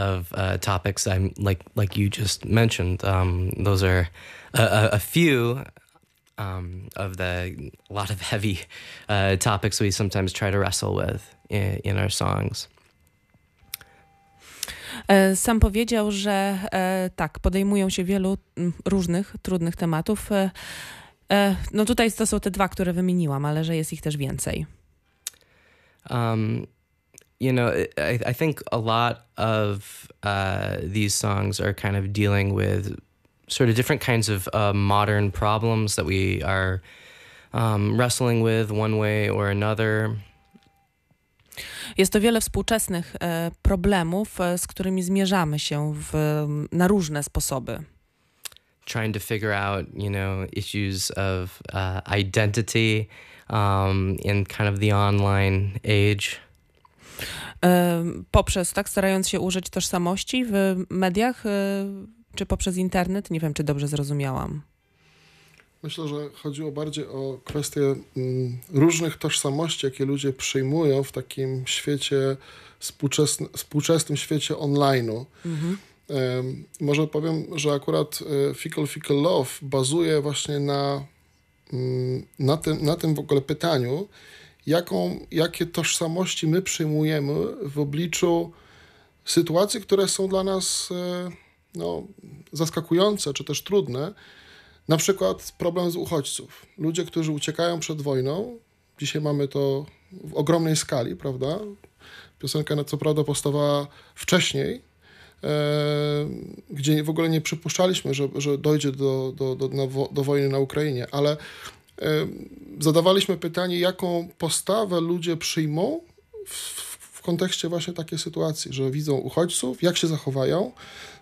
of uh, topics. I'm like like you just mentioned. Um, those are a, a few um, of the lot of heavy uh, topics we sometimes try to wrestle with in, in our songs. Sam powiedział, że tak, podejmują się wielu różnych trudnych tematów. No tutaj to są te dwa, które wymieniłam, ale że jest ich też więcej. Um, you know, I, I think a lot of uh, these songs are kind of dealing with sort of different kinds of uh, modern problems that we are um, wrestling with one way or another. Jest to wiele współczesnych e, problemów, z którymi zmierzamy się w, na różne sposoby. Trying to figure out, you know, issues of uh, identity um, in kind of the online age. poprzez, tak, starając się użyć tożsamości w mediach, e, czy poprzez internet? Nie wiem, czy dobrze zrozumiałam. Myślę, że chodziło bardziej o kwestię mm, różnych tożsamości, jakie ludzie przyjmują w takim świecie, współczesnym świecie online'u. Mhm. Może powiem, że akurat e, Fickle Fickle Love bazuje właśnie na, mm, na, tym, na tym w ogóle pytaniu, jaką, jakie tożsamości my przyjmujemy w obliczu sytuacji, które są dla nas e, no, zaskakujące czy też trudne. Na przykład problem z uchodźców. Ludzie, którzy uciekają przed wojną, dzisiaj mamy to w ogromnej skali, prawda? Piosenka, co prawda, powstawała wcześniej, e, gdzie w ogóle nie przypuszczaliśmy, że, że dojdzie do, do, do, do, wojny na Ukrainie, ale zadawaliśmy pytanie, jaką postawę ludzie przyjmą w, w kontekście właśnie takiej sytuacji, że widzą uchodźców, jak się zachowają,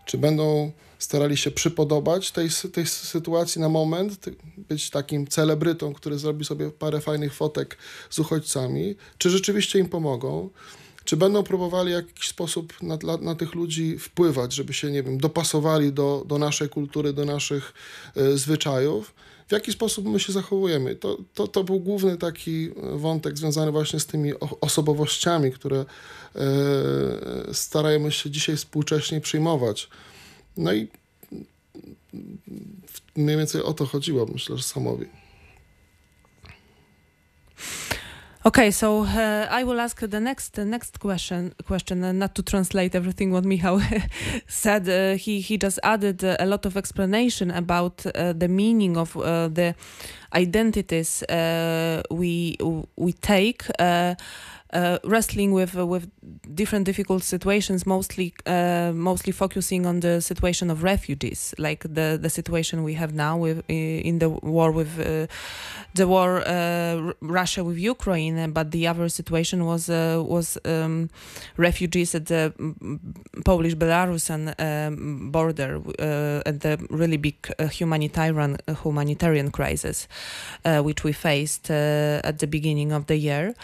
czy będą starali się przypodobać tej, tej sytuacji na moment, być takim celebrytą, który zrobi sobie parę fajnych fotek z uchodźcami, czy rzeczywiście im pomogą. Czy będą próbowali w jakiś sposób na, na, tych ludzi wpływać, żeby się, nie wiem, dopasowali do, do naszej kultury, do naszych y, zwyczajów? w jaki sposób my się zachowujemy. To, to, to był główny taki e, wątek związany właśnie z tymi osobowościami, które yy, starajmy się dzisiaj współcześnie przyjmować. No i mniej więcej o to chodziło, myślę, że Samowi. Okay, so uh, I will ask the next the next question question uh, not to translate everything what Michal said. Uh, he he just added uh, a lot of explanation about uh, the meaning of uh, the identities we we take uh, wrestling with uh, with different difficult situations, mostly uh, mostly focusing on the situation of refugees, like the the situation we have now with in the war with uh, the war uh, Russia with Ukraine. But the other situation was uh, was um, refugees at the Polish Belarusian um, border at the really big humanitarian humanitarian crisis, which we faced at the beginning of the year.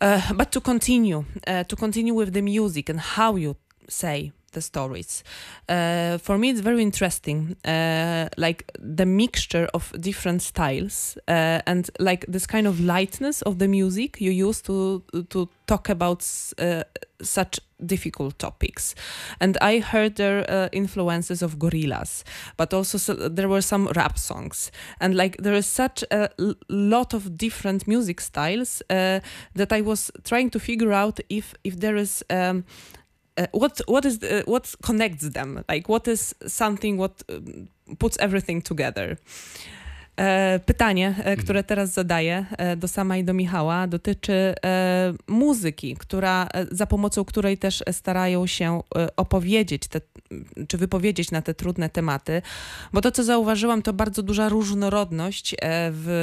Uh, but to continue, uh, to continue with the music and how you say the stories. Uh, for me, it's very interesting, uh, like the mixture of different styles uh, and like this kind of lightness of the music you use to to talk about uh, such difficult topics. And I heard their uh, influences of gorillas, but also so there were some rap songs. And like there is such a lot of different music styles uh, that I was trying to figure out if if there is. Um, uh, what what is the, uh, what connects them like what is something what um, puts everything together E, pytanie, e, mhm. które teraz zadaję e, do sama i do Michała, dotyczy muzyki, która, za pomocą której też starają się opowiedzieć te, czy wypowiedzieć na te trudne tematy, bo to, co zauważyłam, to bardzo duża różnorodność w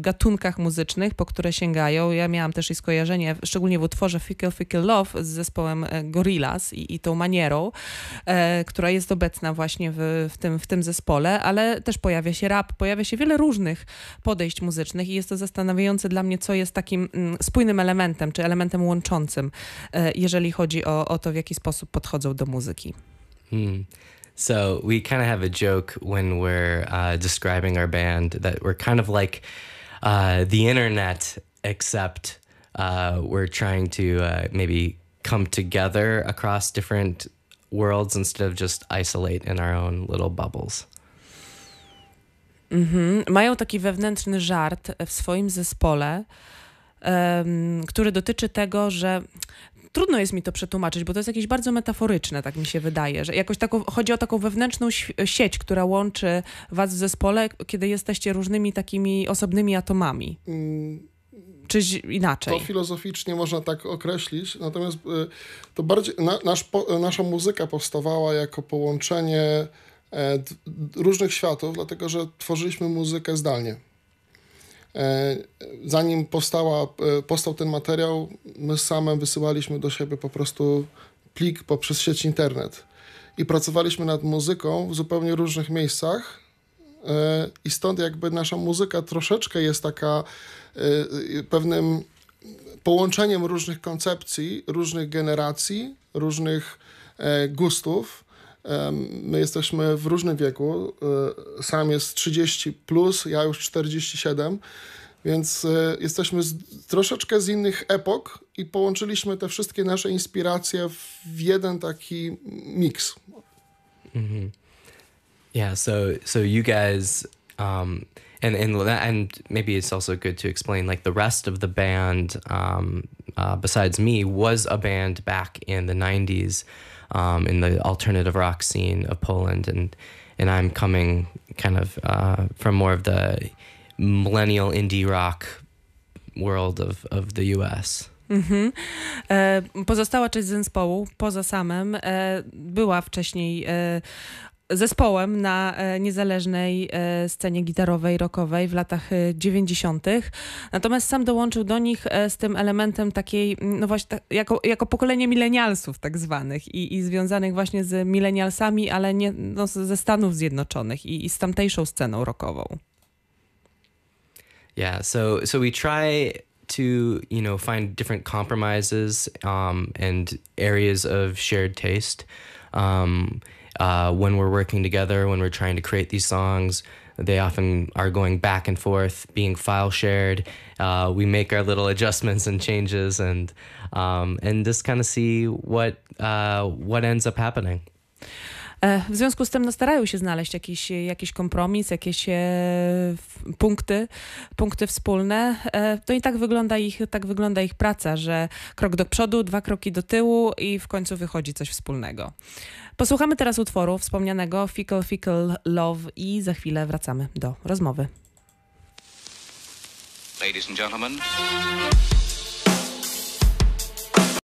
gatunkach muzycznych, po które sięgają. Ja miałam też i skojarzenie, szczególnie w utworze Fickle Fickle Love z zespołem Gorillaz i, i tą manierą, która jest obecna właśnie w, w, tym, w tym zespole, ale też pojawia się rap, pojawia się wiele różnych podejść muzycznych i jest to zastanawiające dla mnie, co jest takim mm, spójnym elementem, czy elementem łączącym, e, jeżeli chodzi o, o to, w jaki sposób podchodzą do muzyki. Hmm. So we kind of have a joke when we're uh, describing our band that we're kind of like uh, the internet, except uh, we're trying to uh, maybe come together across different worlds instead of just isolate in our own little bubbles. Mhm. Mają taki wewnętrzny żart w swoim zespole, um, który dotyczy tego, że trudno jest mi to przetłumaczyć, bo to jest jakieś bardzo metaforyczne, tak mi się wydaje, że jakoś tako chodzi o taką wewnętrzną sieć, która łączy was w zespole, kiedy jesteście różnymi takimi osobnymi atomami. Mm. Czy inaczej? To filozoficznie można tak określić, natomiast y, to bardziej na, nasz, nasza muzyka powstawała jako połączenie E, różnych światów, dlatego że tworzyliśmy muzykę zdalnie. E, zanim powstała, e, powstał ten materiał, my same wysyłaliśmy do siebie po prostu plik poprzez sieć internet. I pracowaliśmy nad muzyką w zupełnie różnych miejscach, i stąd jakby nasza muzyka troszeczkę jest taka pewnym połączeniem różnych koncepcji, różnych generacji, różnych gustów. My jesteśmy w różnym wieku. E, sam jest 30 plus, ja już 47. Więc e, jesteśmy z, troszeczkę z innych epok i połączyliśmy te wszystkie nasze inspiracje w jeden taki miks. Mm -hmm. Yeah, so so you guys um, and and and maybe it's also good to explain like the rest of the band um, uh, besides me was a band back in the 90s um, in the alternative rock scene of Poland and and I'm coming kind of uh, from more of the millennial indie rock world of, of the US. Mhm. Pozostała część zespołu, poza samym, była wcześniej zespołem na e, niezależnej e, scenie gitarowej, rockowej w latach 90. E, Natomiast sam dołączył do nich z tym elementem takiej, mm, no właśnie, jako, jako pokolenie milenialsów tak zwanych i, i związanych właśnie z milenialsami, ale nie no, ze Stanów Zjednoczonych i, i z tamtejszą sceną rockową. Yeah, so so we try to you know find different compromises um, and areas of shared taste. Um, uh, when we're working together, when we're trying to create these songs, they often are going back and forth, being file shared. Uh, we make our little adjustments and changes, and um, and just kind of see what uh, what ends up happening. E, w związku z tym no, starają się znaleźć jakiś, jakiś kompromis, jakieś e, punkty, punkty wspólne. E, to i tak wygląda, ich, tak wygląda ich praca, że krok do przodu, dwa kroki do tyłu i w końcu wychodzi coś wspólnego. Posłuchamy teraz utworu wspomnianego Fickle Fickle Love i za chwilę wracamy do rozmowy. Ladies and gentlemen.